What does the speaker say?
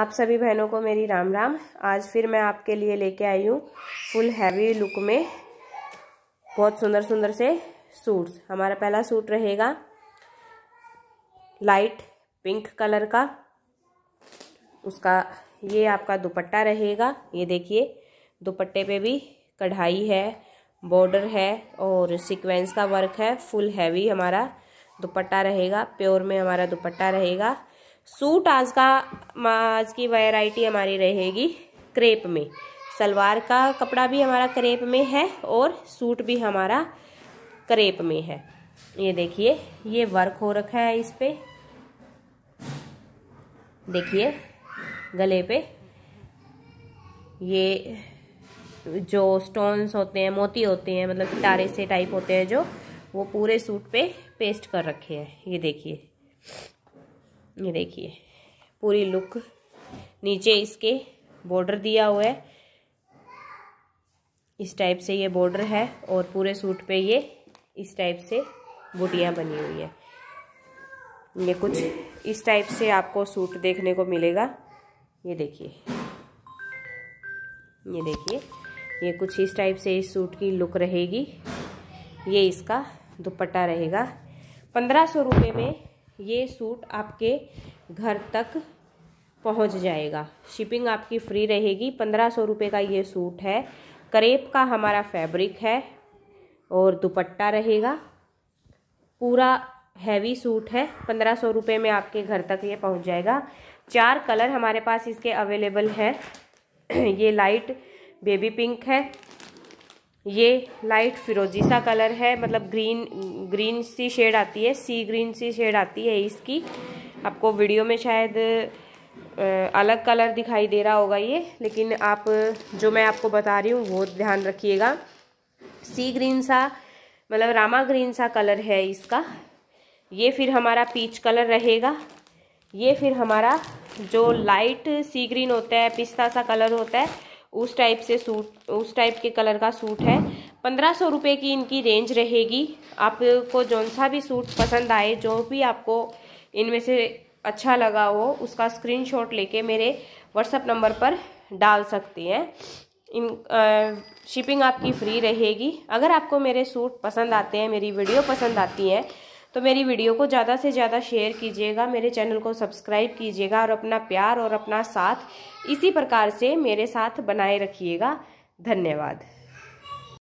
आप सभी बहनों को मेरी राम राम आज फिर मैं आपके लिए लेके आई हूँ फुल हैवी लुक में बहुत सुंदर सुंदर से सूट्स हमारा पहला सूट रहेगा लाइट पिंक कलर का उसका ये आपका दुपट्टा रहेगा ये देखिए दुपट्टे पे भी कढ़ाई है बॉर्डर है और सीक्वेंस का वर्क है फुल हैवी हमारा दुपट्टा रहेगा प्योर में हमारा दुपट्टा रहेगा सूट आज का आज की वैरायटी हमारी रहेगी क्रेप में सलवार का कपड़ा भी हमारा क्रेप में है और सूट भी हमारा क्रेप में है ये देखिए ये वर्क हो रखा है इस पर देखिए गले पे ये जो स्टोन्स होते हैं मोती होते हैं मतलब तारे से टाइप होते हैं जो वो पूरे सूट पे पेस्ट कर रखे हैं ये देखिए ये देखिए पूरी लुक नीचे इसके बॉर्डर दिया हुआ है इस टाइप से ये बॉर्डर है और पूरे सूट पे ये इस टाइप से बुटियाँ बनी हुई है ये कुछ इस टाइप से आपको सूट देखने को मिलेगा ये देखिए ये देखिए ये कुछ इस टाइप से इस सूट की लुक रहेगी ये इसका दुपट्टा रहेगा पंद्रह सौ रुपये में ये सूट आपके घर तक पहुंच जाएगा शिपिंग आपकी फ्री रहेगी पंद्रह सौ रुपये का ये सूट है करेप का हमारा फैब्रिक है और दुपट्टा रहेगा पूरा हैवी सूट है पंद्रह सौ रुपये में आपके घर तक ये पहुंच जाएगा चार कलर हमारे पास इसके अवेलेबल है ये लाइट बेबी पिंक है ये लाइट फिरोजी सा कलर है मतलब ग्रीन ग्रीन सी शेड आती है सी ग्रीन सी शेड आती है इसकी आपको वीडियो में शायद अलग कलर दिखाई दे रहा होगा ये लेकिन आप जो मैं आपको बता रही हूँ वो ध्यान रखिएगा सी ग्रीन सा मतलब रामा ग्रीन सा कलर है इसका ये फिर हमारा पीच कलर रहेगा ये फिर हमारा जो लाइट सी ग्रीन होता है पिस्ता सा कलर होता है उस टाइप से सूट उस टाइप के कलर का सूट है पंद्रह सौ रुपये की इनकी रेंज रहेगी आपको जौन सा भी सूट पसंद आए जो भी आपको इनमें से अच्छा लगा हो उसका स्क्रीनशॉट लेके मेरे व्हाट्सअप नंबर पर डाल सकती हैं इन शिपिंग आपकी फ्री रहेगी अगर आपको मेरे सूट पसंद आते हैं मेरी वीडियो पसंद आती है तो मेरी वीडियो को ज़्यादा से ज़्यादा शेयर कीजिएगा मेरे चैनल को सब्सक्राइब कीजिएगा और अपना प्यार और अपना साथ इसी प्रकार से मेरे साथ बनाए रखिएगा धन्यवाद